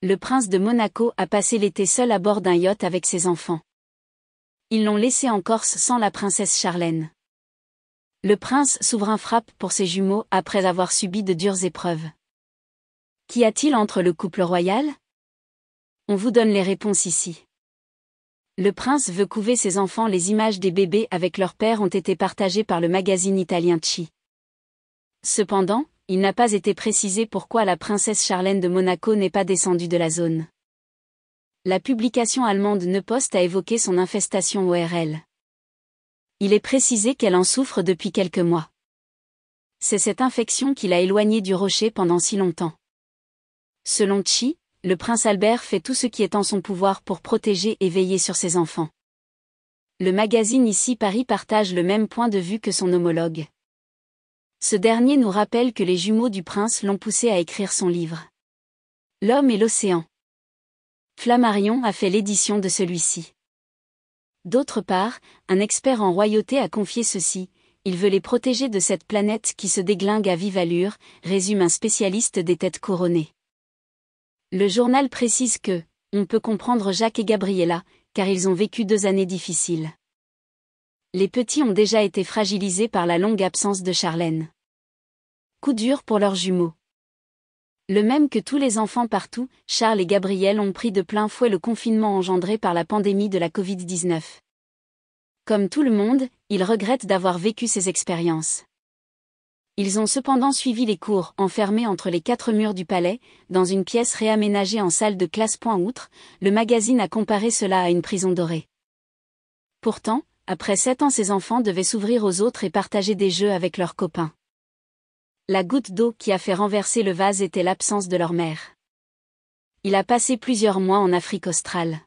le prince de Monaco a passé l'été seul à bord d'un yacht avec ses enfants. Ils l'ont laissé en Corse sans la princesse Charlène. Le prince souverain frappe pour ses jumeaux après avoir subi de dures épreuves. Qu'y a-t-il entre le couple royal On vous donne les réponses ici. Le prince veut couver ses enfants les images des bébés avec leur père ont été partagées par le magazine italien Chi. Cependant, il n'a pas été précisé pourquoi la princesse Charlène de Monaco n'est pas descendue de la zone. La publication allemande Neupost a évoqué son infestation ORL. Il est précisé qu'elle en souffre depuis quelques mois. C'est cette infection qui l'a éloignée du rocher pendant si longtemps. Selon Chi, le prince Albert fait tout ce qui est en son pouvoir pour protéger et veiller sur ses enfants. Le magazine Ici Paris partage le même point de vue que son homologue. Ce dernier nous rappelle que les jumeaux du prince l'ont poussé à écrire son livre. L'homme et l'océan. Flammarion a fait l'édition de celui-ci. D'autre part, un expert en royauté a confié ceci, il veut les protéger de cette planète qui se déglingue à vive allure, résume un spécialiste des têtes couronnées. Le journal précise que, on peut comprendre Jacques et Gabriella, car ils ont vécu deux années difficiles. Les petits ont déjà été fragilisés par la longue absence de Charlène. Coup dur pour leurs jumeaux. Le même que tous les enfants partout, Charles et Gabriel ont pris de plein fouet le confinement engendré par la pandémie de la Covid-19. Comme tout le monde, ils regrettent d'avoir vécu ces expériences. Ils ont cependant suivi les cours, enfermés entre les quatre murs du palais, dans une pièce réaménagée en salle de classe. Outre, le magazine a comparé cela à une prison dorée. Pourtant, après sept ans ses enfants devaient s'ouvrir aux autres et partager des jeux avec leurs copains. La goutte d'eau qui a fait renverser le vase était l'absence de leur mère. Il a passé plusieurs mois en Afrique australe.